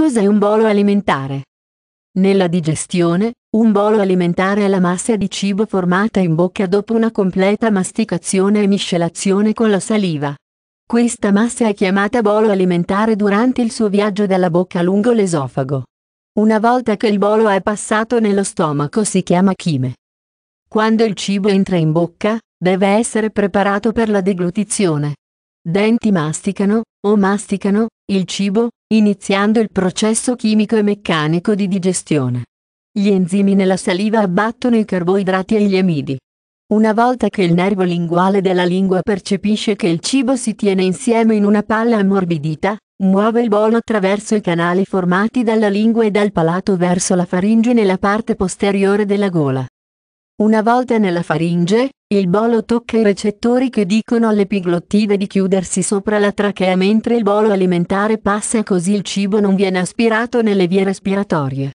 Cos'è un bolo alimentare? Nella digestione, un bolo alimentare è la massa di cibo formata in bocca dopo una completa masticazione e miscelazione con la saliva. Questa massa è chiamata bolo alimentare durante il suo viaggio dalla bocca lungo l'esofago. Una volta che il bolo è passato nello stomaco si chiama chime. Quando il cibo entra in bocca, deve essere preparato per la deglutizione denti masticano, o masticano, il cibo, iniziando il processo chimico e meccanico di digestione. Gli enzimi nella saliva abbattono i carboidrati e gli amidi. Una volta che il nervo linguale della lingua percepisce che il cibo si tiene insieme in una palla ammorbidita, muove il bolo attraverso i canali formati dalla lingua e dal palato verso la faringe nella parte posteriore della gola. Una volta nella faringe, il bolo tocca i recettori che dicono all'epiglottide di chiudersi sopra la trachea mentre il bolo alimentare passa così il cibo non viene aspirato nelle vie respiratorie.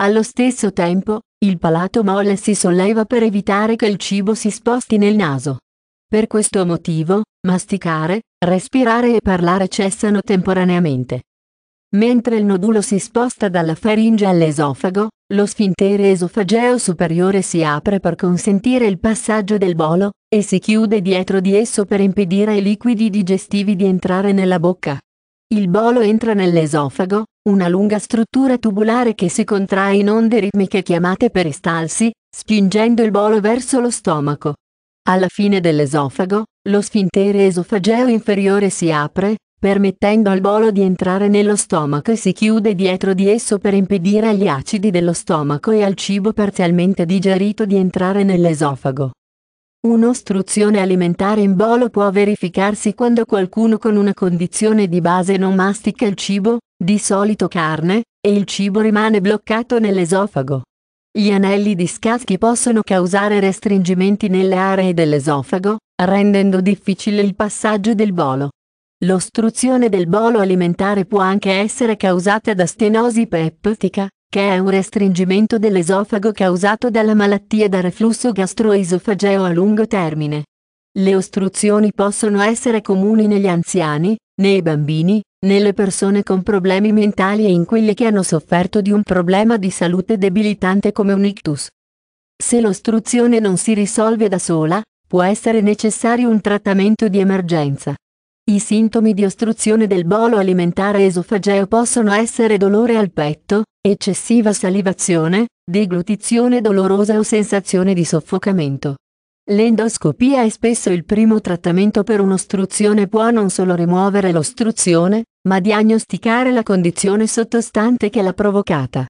Allo stesso tempo, il palato molle si solleva per evitare che il cibo si sposti nel naso. Per questo motivo, masticare, respirare e parlare cessano temporaneamente. Mentre il nodulo si sposta dalla faringe all'esofago, lo sfintere esofageo superiore si apre per consentire il passaggio del bolo, e si chiude dietro di esso per impedire ai liquidi digestivi di entrare nella bocca. Il bolo entra nell'esofago, una lunga struttura tubulare che si contrae in onde ritmiche chiamate peristalsi, spingendo il bolo verso lo stomaco. Alla fine dell'esofago, lo sfintere esofageo inferiore si apre, permettendo al bolo di entrare nello stomaco e si chiude dietro di esso per impedire agli acidi dello stomaco e al cibo parzialmente digerito di entrare nell'esofago. Un'ostruzione alimentare in bolo può verificarsi quando qualcuno con una condizione di base non mastica il cibo, di solito carne, e il cibo rimane bloccato nell'esofago. Gli anelli di scaschi possono causare restringimenti nelle aree dell'esofago, rendendo difficile il passaggio del bolo. L'ostruzione del bolo alimentare può anche essere causata da stenosi peptica, che è un restringimento dell'esofago causato dalla malattia da reflusso gastroesofageo a lungo termine. Le ostruzioni possono essere comuni negli anziani, nei bambini, nelle persone con problemi mentali e in quelle che hanno sofferto di un problema di salute debilitante come un ictus. Se l'ostruzione non si risolve da sola, può essere necessario un trattamento di emergenza. I sintomi di ostruzione del bolo alimentare esofageo possono essere dolore al petto, eccessiva salivazione, deglutizione dolorosa o sensazione di soffocamento. L'endoscopia è spesso il primo trattamento per un'ostruzione può non solo rimuovere l'ostruzione, ma diagnosticare la condizione sottostante che l'ha provocata.